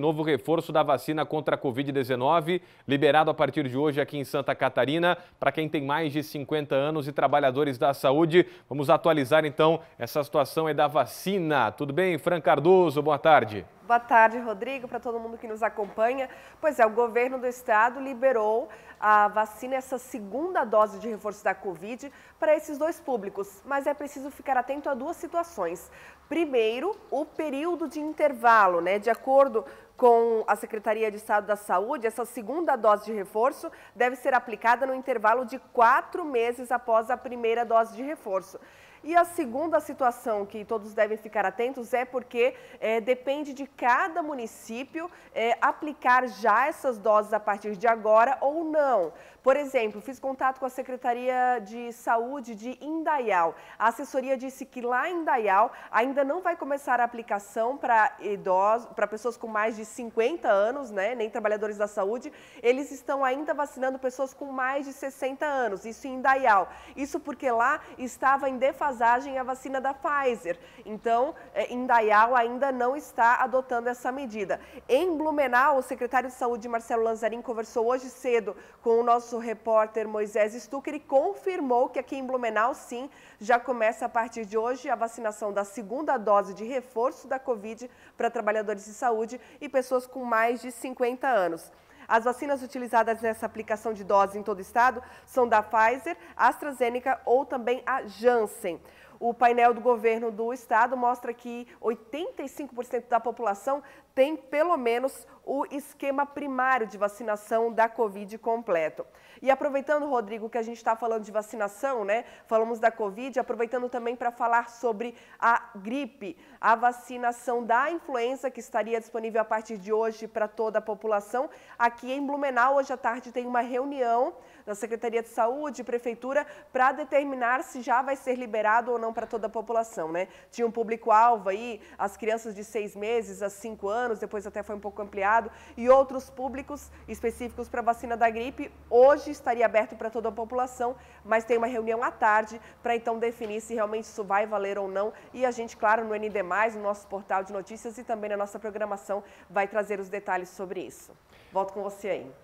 novo reforço da vacina contra a Covid-19, liberado a partir de hoje aqui em Santa Catarina, para quem tem mais de 50 anos e trabalhadores da saúde. Vamos atualizar então essa situação é da vacina. Tudo bem, Fran Cardoso? Boa tarde. Boa tarde, Rodrigo, para todo mundo que nos acompanha. Pois é, o governo do estado liberou a vacina, essa segunda dose de reforço da Covid, para esses dois públicos, mas é preciso ficar atento a duas situações. Primeiro, o período de intervalo, né? De acordo com a Secretaria de Estado da Saúde, essa segunda dose de reforço deve ser aplicada no intervalo de quatro meses após a primeira dose de reforço. E a segunda situação que todos devem ficar atentos é porque é, depende de cada município é, aplicar já essas doses a partir de agora ou não. Por exemplo, fiz contato com a Secretaria de Saúde de Indaial. A assessoria disse que lá em Indaial ainda não vai começar a aplicação para idosos, para pessoas com mais de 50 anos, né, nem trabalhadores da saúde, eles estão ainda vacinando pessoas com mais de 60 anos, isso em Dayal. Isso porque lá estava em defasagem a vacina da Pfizer. Então, em é, Dayal ainda não está adotando essa medida. Em Blumenau, o secretário de Saúde, Marcelo Lanzarin, conversou hoje cedo com o nosso repórter Moisés Stucker e confirmou que aqui em Blumenau, sim, já começa a partir de hoje a vacinação da segunda dose de reforço da Covid para trabalhadores de saúde e pessoas com mais de 50 anos. As vacinas utilizadas nessa aplicação de dose em todo o estado são da Pfizer, AstraZeneca ou também a Janssen. O painel do governo do estado mostra que 85% da população tem pelo menos o esquema primário de vacinação da Covid completo. E aproveitando, Rodrigo, que a gente está falando de vacinação, né? Falamos da Covid, aproveitando também para falar sobre a gripe, a vacinação da influenza que estaria disponível a partir de hoje para toda a população. Aqui em Blumenau, hoje à tarde, tem uma reunião da Secretaria de Saúde e Prefeitura para determinar se já vai ser liberado ou não não para toda a população, né? Tinha um público-alvo aí, as crianças de seis meses a cinco anos, depois até foi um pouco ampliado, e outros públicos específicos para a vacina da gripe. Hoje estaria aberto para toda a população, mas tem uma reunião à tarde para então definir se realmente isso vai valer ou não. E a gente, claro, no ND, no nosso portal de notícias e também na nossa programação, vai trazer os detalhes sobre isso. Volto com você aí.